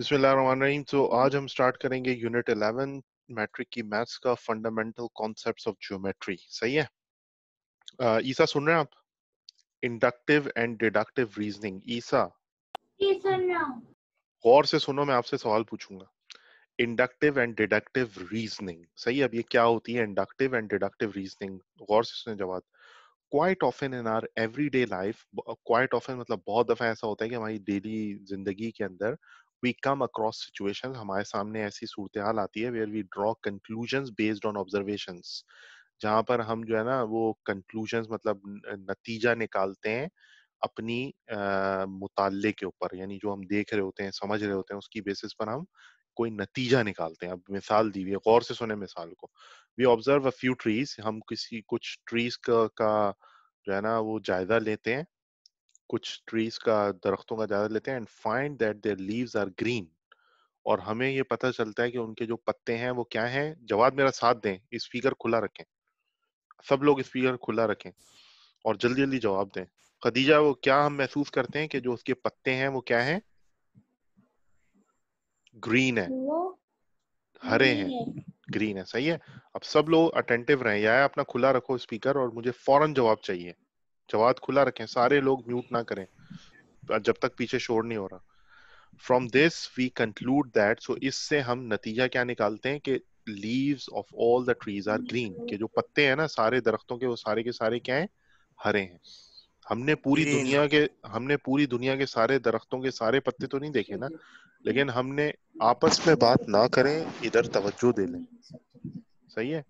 बिस्मिल्लाहिर्रहमानिर्रहीम तो आज हम स्टार्ट करेंगे यूनिट 11 मैट्रिक की मैथ्स का फंडामेंटल कॉन्सेप्ट्स ऑफ ज्योमेट्री सही है uh, ईसा सुन रहे हैं आप इंडक्टिव एंड डिडक्टिव रीजनिंग ईसा गौर से सुनो मैं आपसे सवाल पूछूंगा इंडक्टिव एंड डिडक्टिव रीजनिंग सही है अब ये क्या होती है इंडक्टिव एंड डिडक्टिव रीजनिंग गौर से सुने जवाब quite often in our every day life quite often मतलब बहुत दफा ऐसा होता है कि हमारी डेली जिंदगी के अंदर वी कम अक्रॉस सिचुएशन हमारे सामने ऐसी सूरत हाल आती है where we draw conclusion based on observation जहाँ पर हम जो है ना वो कंक्लूजन मतलब नतीजा निकालते हैं अपनी मुताले के ऊपर यानी जो हम देख रहे होते हैं समझ रहे होते हैं उसकी बेसिस पर हम कोई नतीजा निकालते हैं अब मिसाल दी हुई है गौर से सुने मिसाल को we observe a few trees हम किसी कुछ ट्रीज का, का जो है ना वो जायजा लेते हैं कुछ ट्रीज का दरख्तों का जायजा लेते हैं and find that their leaves are green और हमें ये पता चलता है कि उनके जो पत्ते हैं वो क्या हैं जवाब मेरा साथ दें स्पीकर खुला रखें सब लोग स्पीकर खुला रखें और जल्दी जल्दी जवाब दें खदीजा वो क्या हम महसूस करते हैं कि जो उसके पत्ते हैं वो क्या हैं ग्रीन है हरे हैं ग्रीन है सही है अब सब लोग अटेंटिव रहें या अपना खुला रखो स्पीकर और मुझे फौरन जवाब चाहिए जवाब खुला रखें सारे लोग म्यूट ना करें जब तक पीछे शोर नहीं हो रहा from this we conclude that so इससे हम नतीजा क्या निकालते हैं कि leaves of all the trees are green के जो पत्ते हैं ना सारे दरख्तों के वो सारे के सारे क्या हैं हरे हैं हमने पूरी दुनिया के हमने पूरी दुनिया के सारे दरख्तों के सारे पत्ते तो नहीं देखे ना लेकिन हमने आपस में बात ना करें इधर तवज्जो दे लें सही है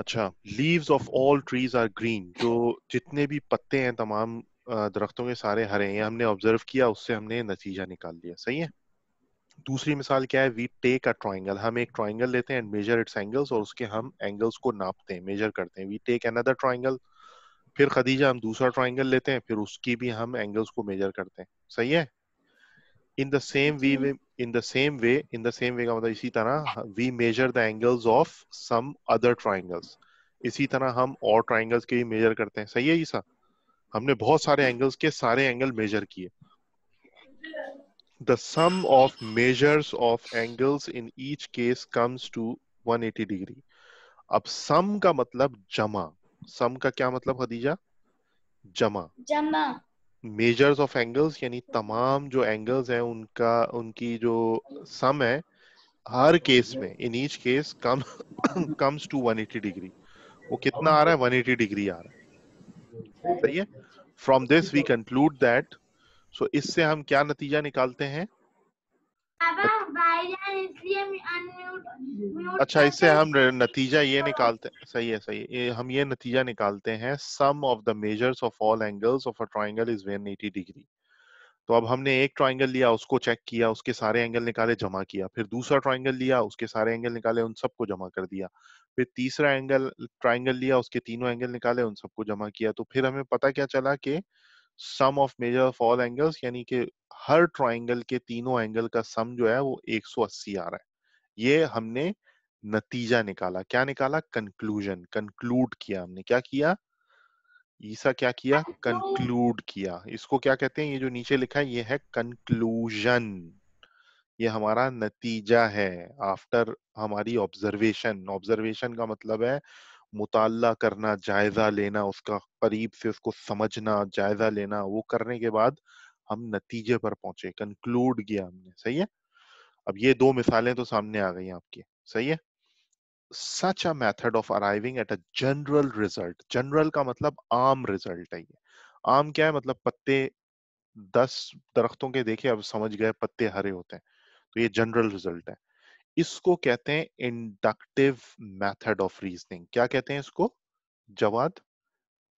अच्छा leaves of all trees are green जो जितने भी पत्ते हैं तमाम दरख्तों के सारे हरे हैं हमने ऑब्जर्व किया उससे हमने नतीजा निकाल लिया सही है दूसरी मिसाल क्या है वी टेक अ ट्राइंगल हम एक ट्राइंगल लेते हैं एंड मेजर इट्स एंगल्स और उसके हम एंगल्स को नापते हैं मेजर करते हैं वी टेक अनदर ट्राइंगल फिर खदीजा हम दूसरा ट्राइंगल लेते हैं फिर उसकी भी हम एंगल्स को मेजर करते हैं सही है in the same way in the same way in the same way का मतलब इसी तरह we measure the angles of some other triangles इसी तरह हम और triangles के भी measure करते हैं सही है ईसा हमने बहुत सारे angles के सारे angle measure किए the sum of measures of angles in each case comes to 180 degree अब sum का मतलब जमा sum का क्या मतलब खदीजा जमा जमा मेजर्स ऑफ एंगल्स यानी तमाम जो एंगल्स हैं उनका उनकी जो सम है हर केस में in each case come comes to 180 degree वो कितना आ रहा है 180 डिग्री आ रहा है सही है from this we conclude that so इससे हम क्या नतीजा निकालते हैं अच्छा इससे हम नतीजा ये निकालते सही है सही है हम ये नतीजा निकालते हैं sum of the measures of all angles of a triangle is one eighty degree तो अब हमने एक ट्राइंगल लिया उसको चेक किया उसके सारे एंगल निकाले जमा किया फिर दूसरा ट्राइंगल लिया उसके सारे एंगल निकाले उन सबको जमा कर दिया फिर तीसरा एंगल ट्राइंगल लिया उसके तीनों एंगल निकाले उन सबको जमा किया तो फिर हमें पता क्या चला कि sum of measure all angles यानी कि हर ट्राइंगल के तीनों एंगल का सम जो है वो 180 आ रहा है ये हमने नतीजा निकाला क्या निकाला कंक्लूजन कंक्लूड किया हमने क्या किया ईसा क्या किया कंक्लूड किया इसको क्या कहते हैं ये जो नीचे लिखा है ये है कंक्लूजन ये हमारा नतीजा है आफ्टर हमारी ऑब्जर्वेशन ऑब्जर्वेशन का मतलब है मुताला करना जायजा लेना उसका करीब से उसको समझना जायजा लेना वो करने के बाद हम नतीजे पर पहुंचे कंक्लूड किया हमने सही है अब ये दो मिसालें तो सामने आ गई आपकी सही है such a method of arriving at a general result general का मतलब आम रिजल्ट है ये आम क्या है मतलब पत्ते दस दरख्तों के देखे अब समझ गए पत्ते हरे होते हैं तो ये जनरल रिजल्ट है इसको कहते हैं इंडक्टिव मेथड ऑफ रीजनिंग क्या कहते हैं इसको जवाब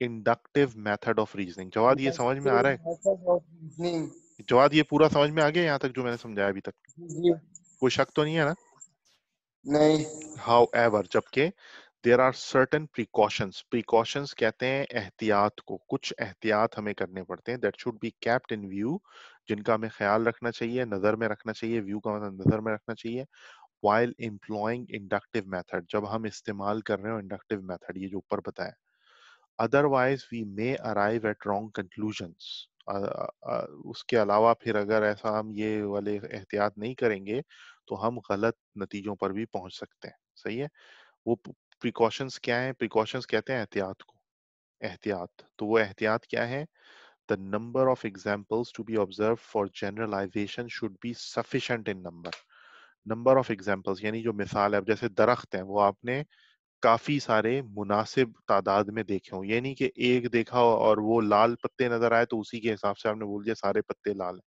इंडक्टिव मेथड ऑफ रीजनिंग जवाब ये समझ में आ रहा है जवाब ये पूरा समझ में आ गया यहाँ तक जो मैंने समझाया अभी तक कोई शक तो नहीं है ना नहीं हाउ एवर जबकि there are certain precautions precautions कहते हैं एहतियात को कुछ एहतियात हमें करने पड़ते हैं that should be kept in view जिनका हमें ख्याल रखना चाहिए नजर में रखना चाहिए व्यू का मतलब नजर में रखना चाहिए वाइल एम्प्लॉइंग इंडक्टिव मैथड जब हम इस्तेमाल कर रहे हो इंडक्टिव मैथड ये जो ऊपर बताया otherwise we may arrive at wrong conclusions उसके अलावा फिर अगर ऐसा हम ये वाले एहतियात नहीं करेंगे तो हम गलत नतीजों पर भी पहुंच सकते हैं सही है वो प्रिकॉशंस क्या है प्रिकॉशंस कहते हैं एहतियात को एहतियात तो वो एहतियात क्या है the number of examples to be observe for generalisation should be sufficient in number number of examples यानी जो मिसाल है जैसे दरख्त हैं वो आपने काफी सारे मुनासिब तादाद में देखे हों यानी कि एक देखा हो और वो लाल पत्ते नजर आए तो उसी के हिसाब से आपने बोल दिया सारे पत्ते लाल हैं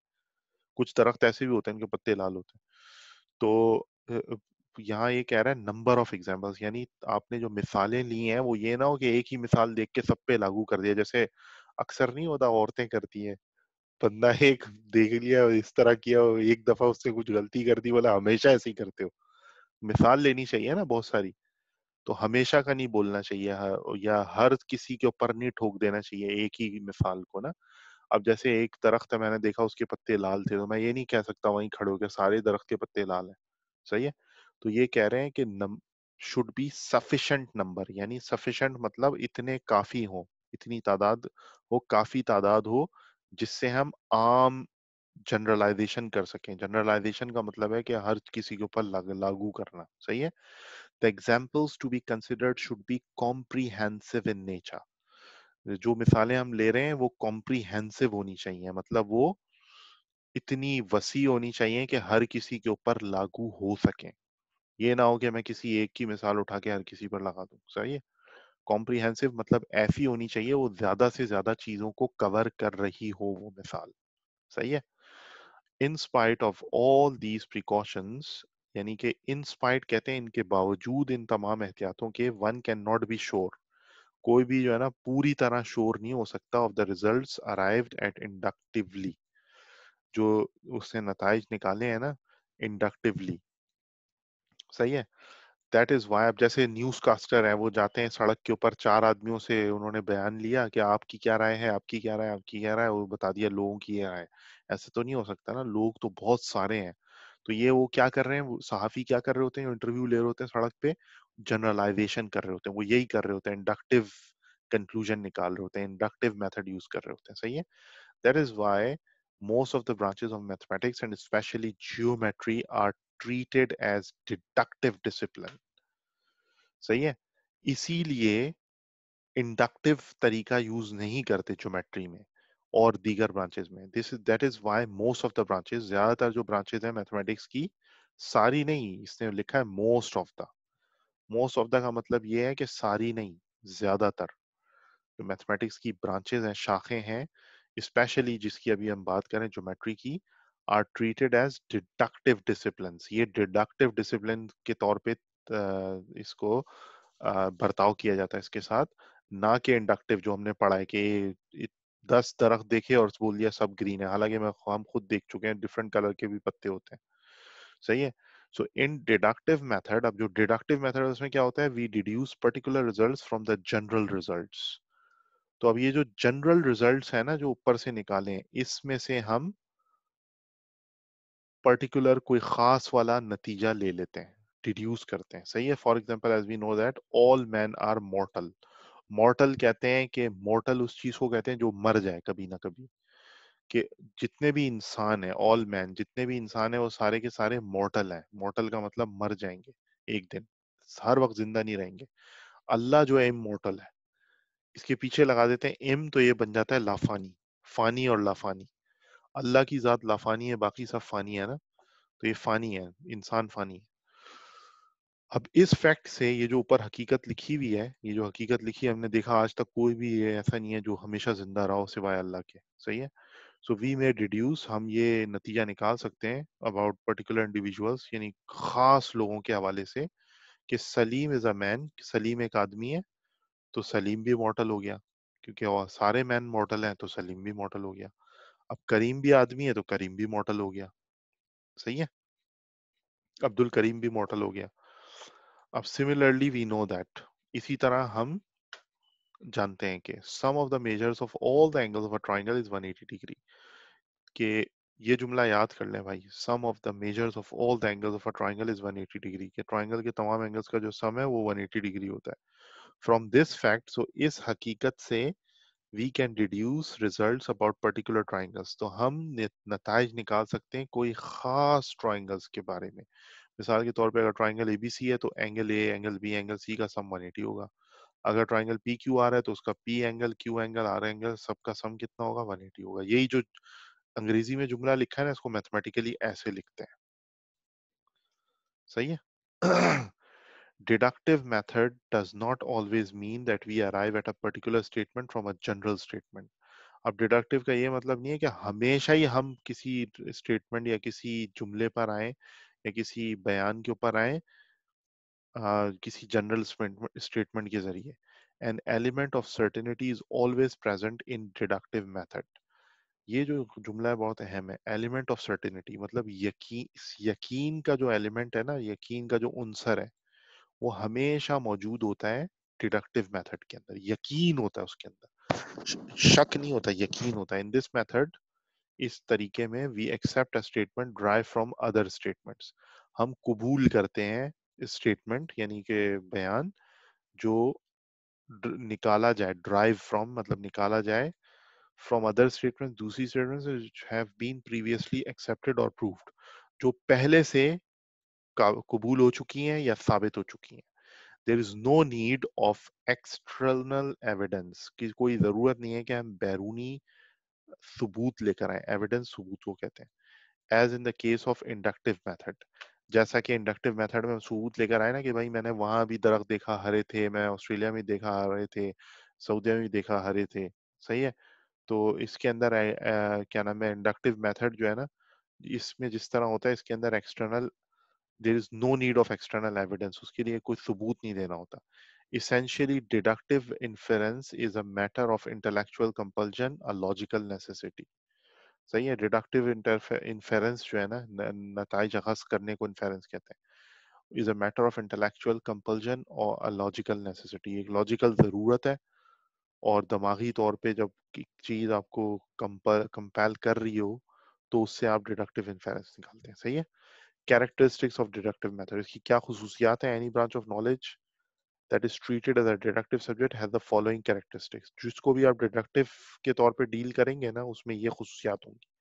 कुछ दरख्त ऐसे भी होते हैं इनके पत्ते लाल होते हैं तो यहाँ ये कह रहा है नंबर ऑफ एग्जाम्पल्स यानी आपने जो मिसालें ली हैं वो ये ना हो कि एक ही मिसाल देख के सब पे लागू कर दिया जैसे अक्सर नहीं होता औरतें करती हैं बंदा एक देख लिया इस तरह किया और एक दफा उससे कुछ गलती कर दी बोला हमेशा ऐसे ही करते हो मिसाल लेनी चाहिए ना बहुत सारी तो हमेशा का नहीं बोलना चाहिए या हर किसी के ऊपर नहीं ठोक देना चाहिए एक ही मिसाल को ना अब जैसे एक दरख्त मैंने देखा उसके पत्ते लाल थे तो मैं ये नहीं कह सकता वहीं खड़े होकर सारे दरख्त के पत्ते लाल हैं सही है तो ये कह रहे हैं कि शुड बी सफिशेंट नंबर यानी सफिशेंट मतलब इतने काफी हो इतनी तादाद हो काफी तादाद हो जिससे हम आम जनरलाइजेशन कर सकें जनरलाइजेशन का मतलब है कि हर किसी के ऊपर लागू करना सही है the examples to be considered should be comprehensive in nature जो मिसालें हम ले रहे हैं वो कॉम्प्रीहेंसिव होनी चाहिए मतलब वो इतनी वसी होनी चाहिए कि हर किसी के ऊपर लागू हो सके ये ना हो कि मैं किसी एक की मिसाल उठा के हर किसी पर लगा दूं सही है कॉम्प्रिहेंसिव मतलब ऐसी होनी चाहिए वो ज्यादा से ज्यादा चीजों को कवर कर रही हो वो मिसाल सही है in spite of all these precautions यानी कि इन स्पाइट कहते हैं इनके बावजूद इन तमाम एहतियातों के one can not be sure कोई भी जो है ना पूरी तरह श्योर नहीं हो सकता of the result arrive at inductively जो उससे नतज निकाले हैं ना इंडक्टिवली सही है दैट इज वाई अब जैसे न्यूज कास्टर है वो जाते हैं सड़क के ऊपर चार आदमियों से उन्होंने बयान लिया कि आपकी क्या राय है आपकी क्या राय आपकी क्या राय वो बता दिया लोगों की राय ऐसे तो नहीं हो सकता ना लोग तो बहुत सारे हैं तो ये वो क्या कर रहे हैं सहाफी क्या कर रहे होते हैं इंटरव्यू ले रहे होते हैं सड़क पे जनरलाइजेशन कर रहे होते हैं वो यही कर रहे होते हैं इंडक्टिव कंक्लूजन निकाल रहे होते हैं इंडक्टिव मेथड यूज कर रहे होते हैं सही है that is why most of the branches of mathematics and specially geometry are treated as deductive discipline सही है इसीलिए इंडक्टिव तरीका यूज नहीं करते ज्योमेट्री में और दीगर ब्रांचेस में this is that is why most of the branches ज्यादातर जो ब्रांचेस है मैथमेटिक्स की सारी नहीं इसने लिखा है most of the most of the का मतलब ये है कि सारी नहीं ज्यादातर जो मैथमेटिक्स की ब्रांचेस हैं शाखें हैं स्पेशली जिसकी अभी हम बात करें ज्योमेट्री की are treated as deductive discipline ये डिडक्टिव डिसिप्लिन के तौर पे इसको बर्ताव किया जाता है इसके साथ ना कि इंडक्टिव जो हमने पढ़ा है कि दस दरख्त देखे और बोल दिया सब ग्रीन है हालांकि मैं हम खुद देख चुके हैं डिफरेंट कलर के भी पत्ते होते हैं सही है सो इन डिडक्टिव मेथड अब जो डिडक्टिव मेथड उसमें क्या होता है we deduce particular results from the general results तो अब ये जो जनरल रिजल्ट्स है ना जो ऊपर से निकाले इसमें से हम पर्टिकुलर कोई खास वाला नतीजा ले लेते हैं डिड्यूस करते हैं सही है for example as we know that all man are mortal mortal कहते हैं कि मोर्टल उस चीज को कहते हैं जो मर जाए कभी ना कभी कि जितने भी इंसान है ऑल मैन जितने भी इंसान है वो सारे के सारे मोर्टल हैं मोर्टल का मतलब मर जाएंगे एक दिन हर वक्त जिंदा नहीं रहेंगे अल्लाह जो है इमोर्टल है इसके पीछे लगा देते हैं इम तो ये बन जाता है लाफानी फानी और लाफानी अल्लाह की जात लाफानी है बाकी सब फानी है ना तो ये फानी है इंसान फानी है अब इस फैक्ट से ये जो ऊपर हकीकत लिखी हुई है ये जो हकीकत लिखी है हमने देखा आज तक कोई भी ये ऐसा नहीं है जो हमेशा जिंदा रहा हो सिवाय अल्लाह के सही है सो वी मे डिड्यूस हम ये नतीजा निकाल सकते हैं अबाउट पर्टिकुलर इंडिविजुअल्स यानी खास लोगों के हवाले से कि Salim is a man Salim एक आदमी है तो सलीम भी मॉटल हो गया क्योंकि और सारे मैन मॉटल हैं तो सलीम भी मॉटल हो गया अब करीम भी आदमी है तो करीम भी मॉटल हो गया सही है अब्दुल करीम भी मॉडल हो गया अब सिमिलरली वी नो दैट इसी तरह हम जानते हैं कि sum of the measures of all the angles of a triangle is 180 degree के ये जुमला याद कर लें भाई sum of the measures of all the angles of a triangle is 180 degree के ट्रायंगल के तमाम एंगल्स का जो सम है वो 180 डिग्री होता है फ्रॉम दिस फैक्ट सो इस हकीकत से we can deduce result about particular triangles तो हम नतज निकाल सकते हैं कोई ख़ास ट्राइंगल्स के बारे में मिसाल के तौर पे अगर ट्राइंगल ए बी सी है तो angle A angle B angle C का सम 180 होगा अगर ट्राइंगल पी क्यू आ रहा है तो उसका P angle Q angle R angle सबका सम कितना होगा 180 होगा यही जो अंग्रेजी में जुमला लिखा है ना इसको मैथमेटिकली ऐसे लिखते हैं सही है deductive method does not always mean that we arrive at a particular statement from a general statement. अब डिडक्टिव का ये मतलब नहीं है कि हमेशा ही हम किसी स्टेटमेंट या किसी जुमले पर आए या किसी बयान के ऊपर आए किसी जनरल स्टेटमेंट के जरिए an element of certainty is always present in deductive method ये जो जुमला है बहुत अहम है एलिमेंट ऑफ सर्टेनिटी मतलब यकीन यकीन का जो एलिमेंट है ना यकीन का जो उनसर है वो हमेशा मौजूद होता है डिडक्टिव मेथड के अंदर यकीन होता है उसके अंदर शक नहीं होता यकीन होता है इन दिस मेथड इस तरीके में we accept a statement derive from other statements हम कबूल करते हैं स्टेटमेंट यानी के बयान जो निकाला जाए ड्राइव फ्रॉम मतलब निकाला जाए फ्रॉम अदर स्टेटमेंट दूसरी statement have been previously accepted और प्रूव्ड जो पहले से कबूल हो चुकी हैं या साबित हो चुकी हैं there is no need of external evidence की कोई जरूरत नहीं है कि हम बैरूनी सबूत लेकर आए एविडेंस सबूत को कहते हैं as in the case of inductive method जैसा कि इंडक्टिव मेथड में सबूत लेकर आए ना कि भाई मैंने वहां भी दरख देखा हरे थे मैं ऑस्ट्रेलिया में देखा हरे थे सऊदी में देखा हरे थे सही है तो इसके अंदर आ, आ, क्या नाम है इंडक्टिव मेथड जो है ना इसमें जिस तरह होता है इसके अंदर external there is no need of external evidence उसके लिए कोई सबूत नहीं देना होता essentially deductive inference is a matter of intellectual compulsion a logical necessity सही है डिडक्टिव इंफेरेंस जो है ना नतज अखज करने को इन्फेरेंस कहते हैं is a matter of intellectual compulsion और अ लॉजिकल नेसेसिटी एक लॉजिकल ज़रूरत है और दिमागी तौर पे जब चीज़ आपको कंपेल कर रही हो तो उससे आप डिडक्टिव इंफेरेंस निकालते हैं सही है characteristics of deductive method इसकी kya khususiyat hai any branch of knowledge that is treated as a deductive subject has the following characteristics jisko bhi aap deductive ke taur pe deal karenge na usme ye khususiyat hongi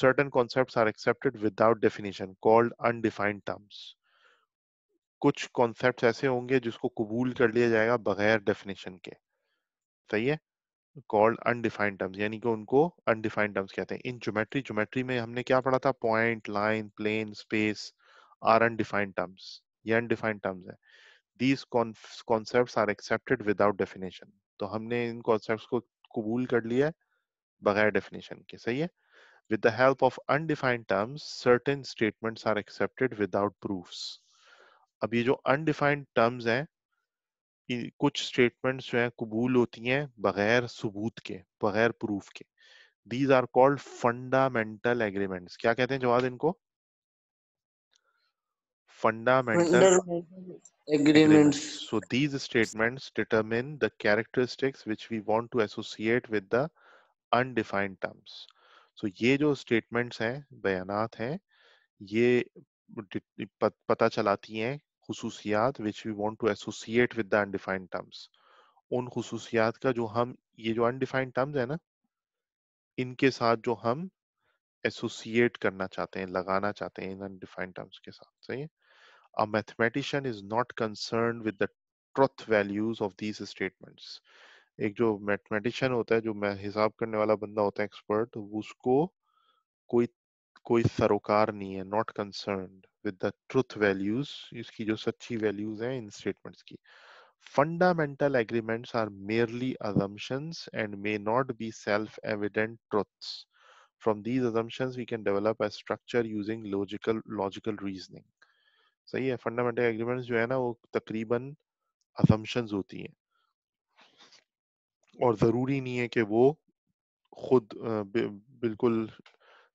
certain concepts are accepted without definition called undefined terms कुछ concept ऐसे होंगे जिसको कबूल कर लिया जाएगा बगैर definition के सही है कॉल्ड अनडिफाइंड टर्म्स यानी कि उनको अनडिफाइंड टर्म्स कहते हैं इन ज्योमेट्री ज्योमेट्री में हमने क्या पढ़ा था point line plane space are undefined terms ये अनडिफाइंड टर्म्स है these concept are accepted without definition तो हमने इन कॉन्सेप्ट को कबूल कर लिया है बगैर डेफिनेशन के सही है with the help of undefined terms certain statements are accepted without proofs अब ये जो अनडिफाइंड टर्म्स हैं कुछ स्टेटमेंट्स जो है कबूल होती है बगैर सबूत के बगैर प्रूफ के these are called fundamental agreement क्या कहते हैं जवाब इनको fundamental agreements so these statement determine the characteristics which we want to associate with the undefined terms so ये जो स्टेटमेंट्स हैं बयानात हैं ये पता चलाती हैं खसूसियात which we want to associate with the undefined terms उन खसूसियात का जो हम ये जो अनडिफाइंड टर्म्स है ना इनके साथ जो हम एसोसिएट करना चाहते हैं लगाना चाहते हैं इन अनडिफाइंड टर्म्स के साथ सही है a mathematician is not concern with the truth values of these statements एक जो मैथमेटिशियन होता है जो हिसाब करने वाला बंदा होता है एक्सपर्ट उसको कोई कोई सरोकार नहीं है not concerned with the truth values इसकी जो सच्ची वैल्यूज हैं इन स्टेटमेंट्स की fundamental agreements are merely assumptions and may not be self evident truths from these assumptions we can develop a structure using logical logical reasoning सही है fundamental agreements जो है ना वो तकरीबन अजम्पशंस होती हैं और जरूरी नहीं है कि वो खुद बिल्कुल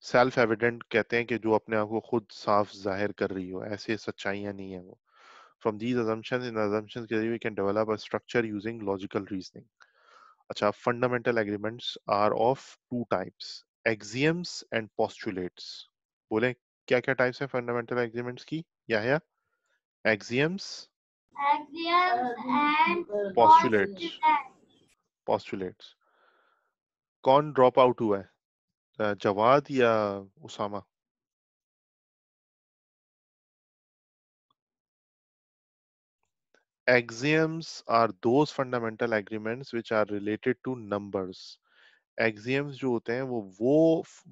सेल्फ एविडेंट कहते हैं कि जो अपने आप को खुद साफ जाहिर कर रही हो ऐसे सच्चाइयां नहीं है वो फ्रॉम दीज अजम्पन इन अजम्पन के जरिए can develop a structure using logical reasoning अच्छा fundamental agreements are of two types axioms and postulates बोले क्या क्या टाइप्स है फंडामेंटल एग्रीमेंट्स की या या एग्जियम्स पॉस्टुलेट्स पॉस्टुलेट्स कौन ड्रॉप आउट हुआ है जवाद या Usama axioms are those fundamental agreements which are related to numbers axioms जो होते हैं वो वो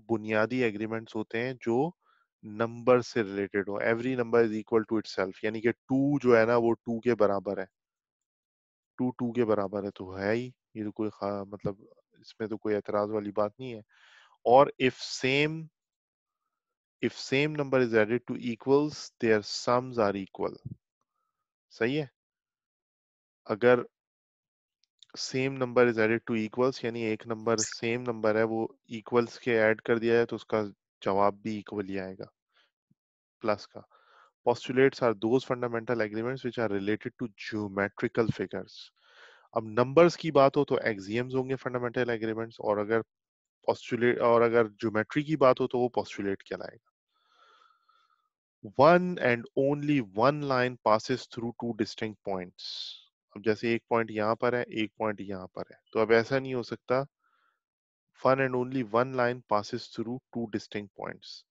बुनियादी एग्रीमेंट्स होते हैं जो नंबर से रिलेटेड हो every number is equal to itself यानी कि टू जो है ना वो टू के बराबर है टू टू के बराबर है तो है ही ये तो कोई मतलब इसमें तो कोई एतराज वाली बात नहीं है or if same if same number is added to equals their sums are equal sahi hai agar same number is added to equals yani ek number same number hai wo equals ke add kar diya hai to uska jawab bhi equal hi aayega plus ka postulates are those fundamental agreements which are related to geometrical figures अब numbers की बात हो तो axioms होंगे fundamental agreements और अगर postulate और अगर ज्योमेट्री की बात हो तो वो पॉस्टुलेट कहलाएगा one and only one line passes through two distinct points अब जैसे एक पॉइंट यहां पर है एक पॉइंट यहाँ पर है तो अब ऐसा नहीं हो सकता one and only one line passes through two distinct points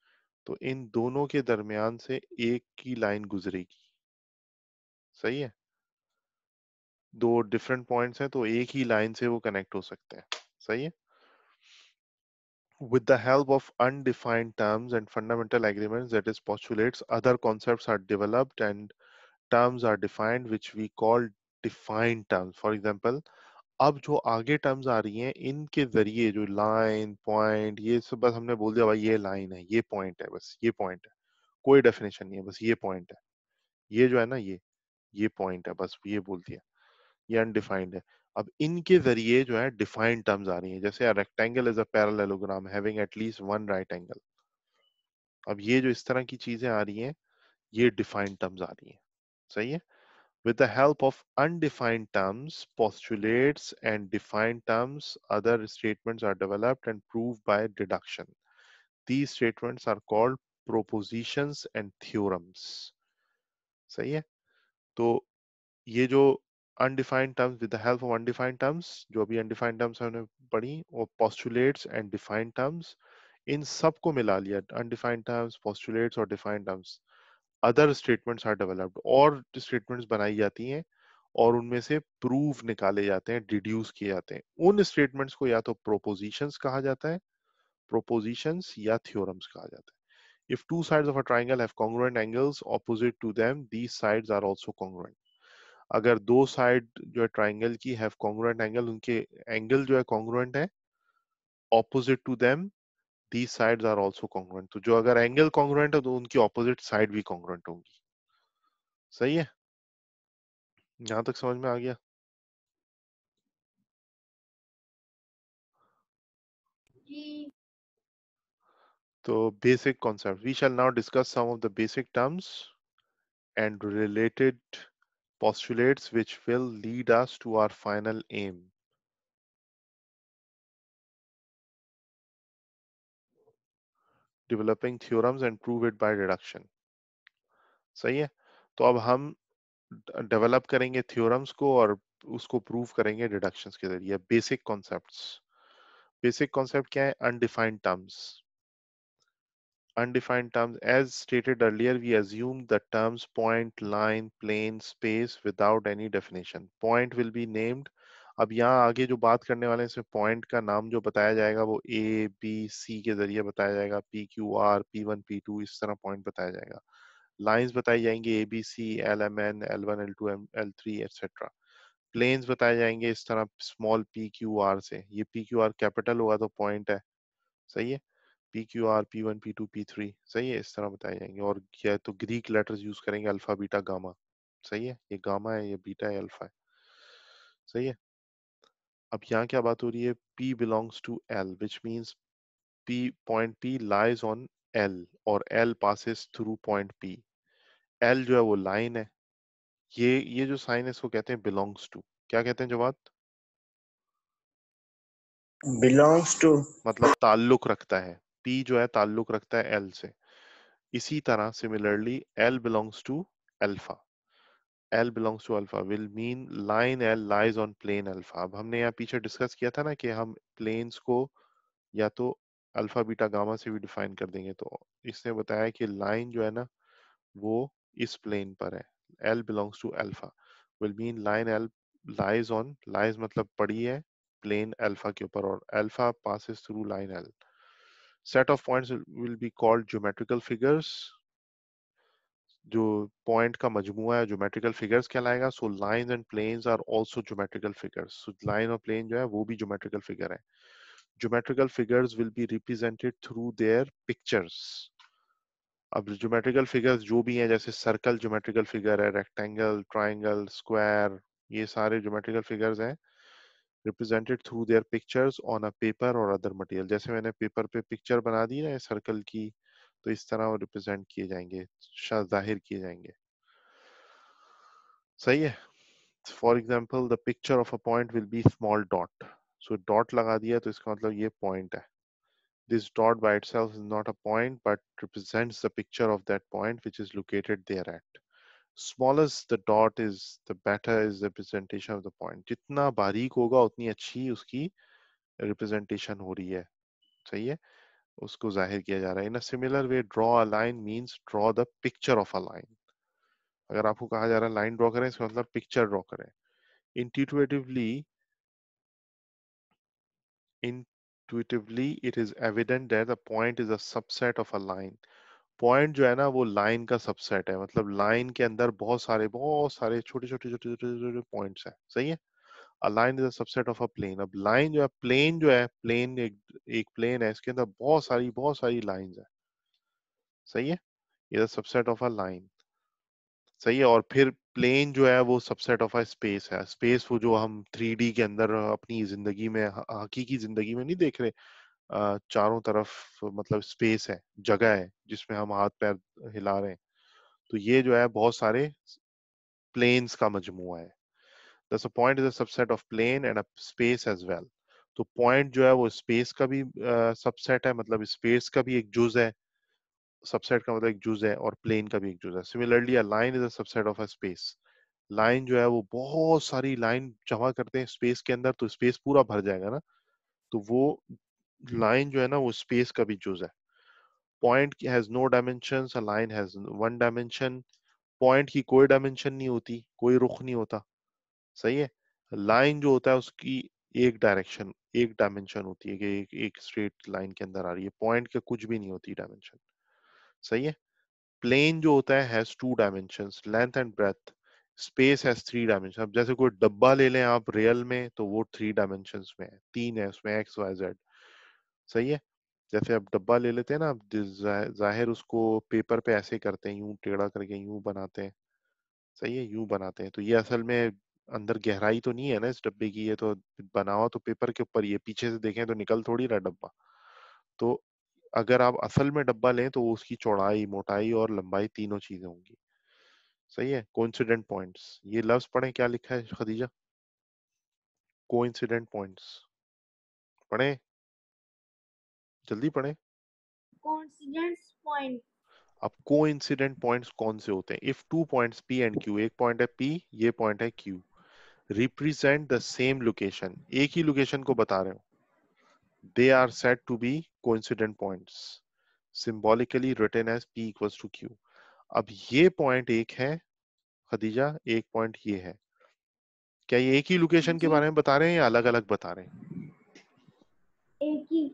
तो इन दोनों के दरमियान से एक की लाइन गुजरेगी सही है दो डिफरेंट पॉइंट्स हैं तो एक ही लाइन से वो कनेक्ट हो सकते हैं सही है with the help of undefined terms and fundamental agreements, that is postulates, other concepts are developed and terms are defined, which we call defined terms. For example, अब जो आगे टर्म्स आ रही हैं इनके जरिए जो लाइन पॉइंट ये सब बस हमने बोल दिया भाई ये लाइन है ये पॉइंट है बस ये पॉइंट है कोई डेफिनेशन नहीं है बस ये पॉइंट है ये जो है ना ये ये पॉइंट है बस ये बोल दिया ये अनडिफाइंड है अब इनके जरिए जो है डिफाइंड टर्म्स आ रही हैं जैसे rectangle is a parallelogram having at least one right angle अब ये जो इस तरह की चीजें आ रही हैं ये डिफाइंड टर्म्स आ रही हैं सही है with the help of undefined terms, postulates, and defined terms, other statements are developed and proved by deduction. These statements are called propositions and theorems. सही है तो ये जो undefined terms with the help of undefined terms जो भी undefined terms humne padhi और postulates and defined terms in sab ko मिला लिया undefined terms postulates or defined terms other statements are developed और statements बनाई जाती hain और उनमें से प्रूफ निकाले जाते हैं डिड्यूस किए जाते हैं उन स्टेटमेंट्स को या तो प्रोपोजिशंस कहा जाता है प्रोपोजिशंस या थ्योरम्स कहा जाता है if two sides of a triangle have congruent angles opposite to them these sides are also congruent अगर दो साइड जो है ट्राइंगल की हैव कॉन्ग्रुएंट एंगल उनके एंगल जो है कॉन्ग्रुएंट है opposite to them the sides are also congruent तो जो अगर एंगल कॉन्ग्रुएंट है तो उनकी ऑपोजिट साइड भी कॉन्ग्रुएंट होंगी सही है यहां तक समझ में आ गया तो basic concept we shall now discuss some of the basic terms and related postulates which will lead us to our final aim. Developing theorems and prove it by deduction. सही है तो अब हम develop करेंगे theorems को और उसको prove करेंगे deductions के जरिए basic concepts. Basic concept क्या है undefined terms. undefined terms. As stated earlier, we assume the terms point, line, plane, space without any definition. Point will be named. अब यहाँ आगे जो बात करने वाले हैं इसमें पॉइंट का नाम जो बताया जाएगा वो ए बी सी के जरिए बताया जाएगा P Q R P one P two इस तरह पॉइंट बताया जाएगा लाइंस बताई जाएंगे A B C L M N L one L two M L three etcetera planes बताए जाएंगे इस तरह स्मॉल पी क्यू आर से ये पी क्यू आर कैपिटल होगा तो पॉइंट है सही है P Q R P one P two P three सही है इस तरह बताए जाएंगे और क्या तो ग्रीक लेटर्स यूज करेंगे अल्फा बीटा गामा सही है ये गामा है ये बीटा है अल्फा है सही है अब यहाँ क्या बात हो रही है P belongs to L which means P point P lies on L और L passes through point P L जो है वो लाइन है ये ये जो साइन है इसको कहते हैं बिलोंग्स टू क्या कहते हैं जवाब बिलोंग्स टू मतलब ताल्लुक रखता है टी जो है ताल्लुक रखता है एल से इसी तरह similarly L belongs to alpha L belongs to alpha will mean line L lies on plane alpha अब हमने यहाँ पीछे डिस्कस किया था ना कि हम प्लेन्स को या तो अल्फा बीटा गामा से भी डिफाइन कर देंगे तो इसने बताया कि लाइन जो है ना वो इस प्लेन पर है L belongs to alpha will mean line L lies on lies मतलब पड़ी है प्लेन अल्फा के ऊपर और alpha passes through line L set of points will be called geometrical figures जो पॉइंट का मजमुआ है ज्योमेट्रिकल फिगर्स कहलाएगा so line and planes are also geometrical figures so line और प्लेन जो है वो भी ज्योमेट्रिकल फिगर है geometrical figures will be represented through their pictures अब ज्योमेट्रिकल फिगर्स जो भी हैं जैसे सर्कल ज्योमेट्रिकल फिगर है रेक्टेंगल ट्राइंगल स्क्वायर ये सारे ज्योमेट्रिकल फिगर्स हैं represented through their pictures on a paper और अदर मटेरियल जैसे मैंने पेपर पे पिक्चर बना दी ना सर्कल की तो इस तरह वो रिप्रेजेंट किए जाएंगे जाहिर किए जाएंगे सही है for example the picture of a point will be small dot so dot लगा दिया तो इसका मतलब ये पॉइंट है this dot by itself is not a point but represents the picture of that point which is located there at smallest the dot is the better is representation of the point जितना बारीक होगा उतनी अच्छी उसकी representation हो रही है सही है उसको जाहिर किया जा रहा है in similar way draw a line means draw the picture of a line अगर आपको कहा जा रहा है लाइन ड्रॉ करें इसका मतलब पिक्चर ड्रॉ करें intuitively intuitively it is evident that a point is a subset of a line point जो है ना वो लाइन का सबसेट है मतलब लाइन के अंदर बहुत सारे बहुत सारे छोटे छोटे छोटे छोटे छोटे पॉइंट्स हैं सही है line is subset of a plane अब लाइन जो है प्लेन जो है प्लेन एक एक प्लेन है इसके अंदर बहुत सारी बहुत सारी लाइन है सही है इधर सबसेट ऑफ अ लाइन सही है और फिर प्लेन जो है वो सबसेट ऑफ अ स्पेस है स्पेस वो जो हम थ्री के अंदर अपनी जिंदगी में हकीकी जिंदगी में नहीं देख रहे चारों तरफ मतलब स्पेस है जगह है जिसमें हम हाथ पैर हिला रहे हैं तो ये जो है बहुत सारे प्लेन्स का मजमु है thus point is a subset of plane and a space as well तो पॉइंट जो है वो स्पेस का भी सबसेट uh, है मतलब स्पेस का भी एक जुज है सबसेट का मतलब एक जुज है और प्लेन का भी एक जुज है similarly a line is a subset of a space line जो है वो बहुत सारी लाइन जमा करते हैं स्पेस के अंदर तो स्पेस पूरा भर जाएगा ना तो वो लाइन जो है ना वो स्पेस का भी जूज है point has no dimension line has one dimension point की कोई डायमेंशन नहीं होती कोई रुख नहीं होता सही है लाइन जो होता है उसकी एक डायरेक्शन एक डायमेंशन होती है कि एक एक स्ट्रेट लाइन के अंदर आ रही है पॉइंट के कुछ भी नहीं होती डायमेंशन सही है प्लेन जो होता है has two dimension length and breadth space has three dimension अब जैसे कोई डब्बा ले लें आप रियल में तो वो थ्री डायमेंशन में है तीन है उसमें एक्स वाई जेड सही है जैसे आप डब्बा ले लेते हैं ना आप जाहिर उसको पेपर पे ऐसे करते हैं यूं टेढ़ा करके यूं बनाते हैं सही है यूं बनाते हैं तो ये असल में अंदर गहराई तो नहीं है ना इस डब्बे की ये तो बनाओ तो पेपर के ऊपर ये पीछे से देखें तो निकल थोड़ी रहा डब्बा तो अगर आप असल में डब्बा लें तो उसकी चौड़ाई मोटाई और लंबाई तीनों चीजें होंगी सही है कोइंसिडेंट पॉइंट्स ये लफ्ज पढ़े क्या लिखा है खदीजा कोइंसिडेंट पॉइंट्स पढ़े जल्दी पढ़ें कॉन्सिडेंस पॉइंट अब कोइंसिडेंट पॉइंट्स कौन से होते हैं if two points P and Q एक पॉइंट है पी ये पॉइंट है Q represent the same location एक ही लोकेशन को बता रहे हो they are said to be coincident points symbolically written as P equals to Q अब ये पॉइंट एक है खदीजा एक पॉइंट ये है क्या ये एक ही लोकेशन के बारे में बता रहे हैं या अलग अलग बता रहे हैं एक ही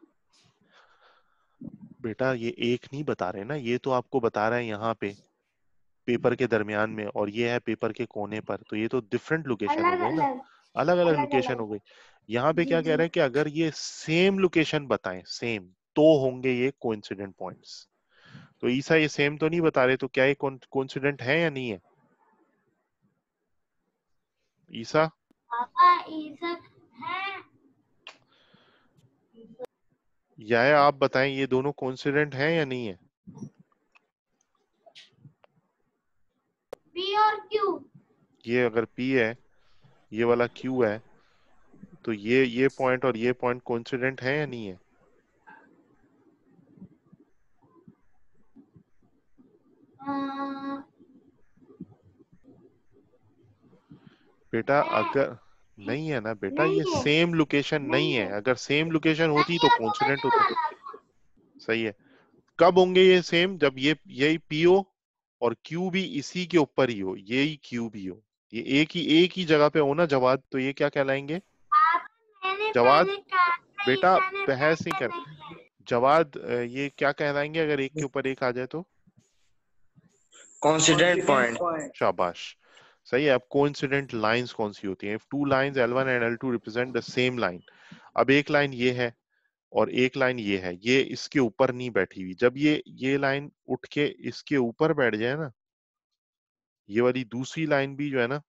बेटा ये एक नहीं बता रहे ना ये तो आपको बता रहा है यहाँ पे पेपर के दरमियान में और ये है पेपर के कोने पर तो ये तो डिफरेंट लोकेशन हो गई ना अलग अलग लोकेशन हो गई यहाँ पे क्या कह रहे हैं कि अगर ये सेम लोकेशन बताए सेम तो होंगे ये कोइंसिडेंट पॉइंट्स तो ईसा ये सेम तो नहीं बता रहे तो क्या ये कोइंसिडेंट है या नहीं है ईसा ईसा है है आप बताएं ये दोनों कॉन्सिडेंट हैं या नहीं है P और Q ये अगर P है ये वाला Q है तो ये ये पॉइंट और ये पॉइंट कॉन्सिडेंट है या नहीं है uh, बेटा अगर नहीं है ना बेटा ये सेम लोकेशन नहीं है अगर सेम लोकेशन होती तो कॉन्सिडेंट तो होता सही है कब होंगे ये सेम जब ये यही पी पीओ और क्यू भी इसी के ऊपर ही हो यही क्यू भी हो ये एक ही एक ही जगह पे हो ना जवाब तो ये क्या कहलाएंगे हाँ, तो जवाब बेटा बहस ही कर जवाब ये क्या कहलाएंगे अगर एक के ऊपर एक आ जाए तो कॉन्सिडेंट पॉइंट शाबाश सही है अब कोइंसिडेंट लाइंस कौन सी होती हैं two lines one and two represent the same line अब एक लाइन ये है और एक लाइन ये है ये इसके ऊपर नहीं बैठी हुई जब ये ये लाइन उठ के इसके ऊपर बैठ जाए ना ये वाली दूसरी लाइन भी जो है ना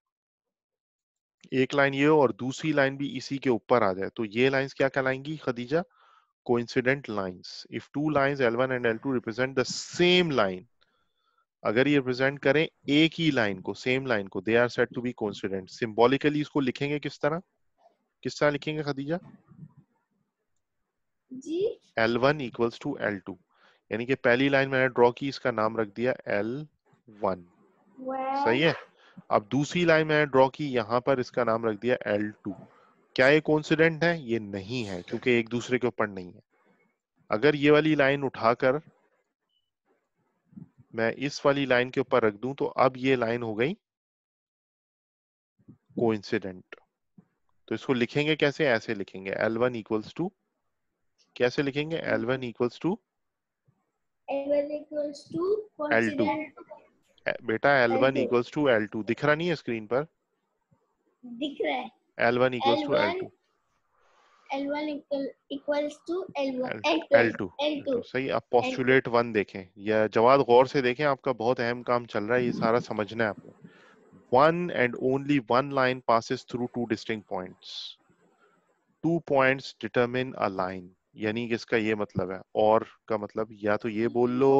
एक लाइन ये और दूसरी लाइन भी इसी के ऊपर आ जाए तो ये लाइंस क्या कहलाएंगी Khadija coincident lines if two lines one and L two represent the same line अगर ये प्रेजेंट करें एक ही लाइन को सेम लाइन को they are said to be coincident symbolically इसको लिखेंगे किस तरह किस तरह लिखेंगे Khadija L one equals to L two यानी कि पहली लाइन मैंने ड्रॉ की इसका नाम रख दिया एल वन सही है अब दूसरी लाइन मैंने ड्रॉ की यहां पर इसका नाम रख दिया एल टू क्या ये कॉन्सिडेंट है ये नहीं है क्योंकि एक दूसरे के ऊपर नहीं है अगर ये वाली लाइन उठाकर मैं इस वाली लाइन के ऊपर रख दूं तो अब ये लाइन हो गई को तो इसको लिखेंगे कैसे ऐसे लिखेंगे L1 वन इक्वल्स टू कैसे लिखेंगे L1 one equals to L two बेटा L1 one equals to L two दिख रहा नहीं है स्क्रीन पर दिख रहा है L1 one equals to L two L1 equals to L1, L2 L2, L2, L2. सही आप पोस्टुलेट वन देखें या जवाब गौर से देखें आपका बहुत अहम काम चल रहा है ये सारा समझना है आपको one and only one line passes through two distinct points. Two points determine a line. यानी कि इसका ये मतलब है और का मतलब या तो ये बोल लो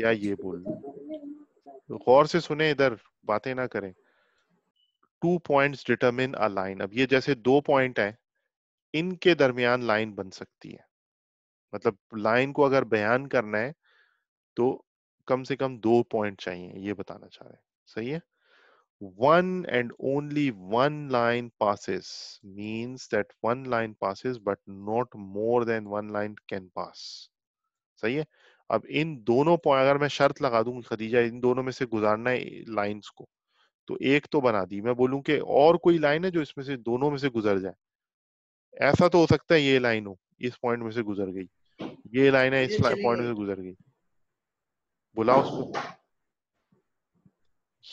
या ये बोल लो गौर से सुने इधर बातें ना करें two point determine a line अब ये जैसे दो पॉइंट हैं इनके दरमियान लाइन बन सकती है मतलब लाइन को अगर बयान करना है तो कम से कम दो पॉइंट चाहिए ये बताना चाह रहे हैं सही है one and only one line passes means that one line passes but not more than one line can pass सही है अब इन दोनों अगर मैं शर्त लगा दूंगी खदीजा इन दोनों में से गुजारना है लाइंस को तो एक तो बना दी मैं बोलूं कि और कोई लाइन है जो इसमें से दोनों में से गुजर जाए ऐसा तो हो सकता है ये लाइन हो इस पॉइंट में से गुजर गई ये लाइन है इस पॉइंट में से गुजर गई बुलाओ उसको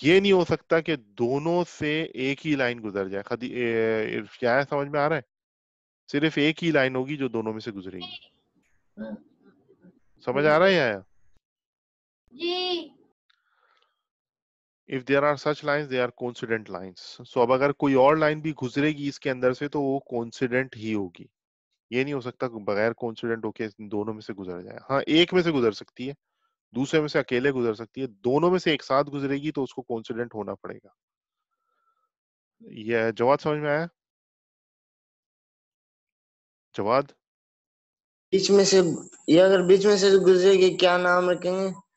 ये नहीं हो सकता कि दोनों से एक ही लाइन गुजर जाए खदी क्या है समझ में आ रहा है सिर्फ एक ही लाइन होगी जो दोनों में से गुजरेगी समझ आ रहा है यार जी if there are such line they are coincident lines so अब अगर कोई और लाइन भी गुजरेगी इसके अंदर से तो वो कॉन्सिडेंट ही होगी ये नहीं हो सकता बगैर कॉन्सिडेंट होके दोनों में से गुजर जाए हाँ एक में से गुजर सकती है दूसरे में से अकेले गुजर सकती है दोनों में से एक साथ गुजरेगी तो उसको कॉन्सिडेंट होना पड़ेगा यह जवाब समझ में आया जवाब बीच में से ये अगर बीच में से गुजरेगी क्या नाम रखेंगे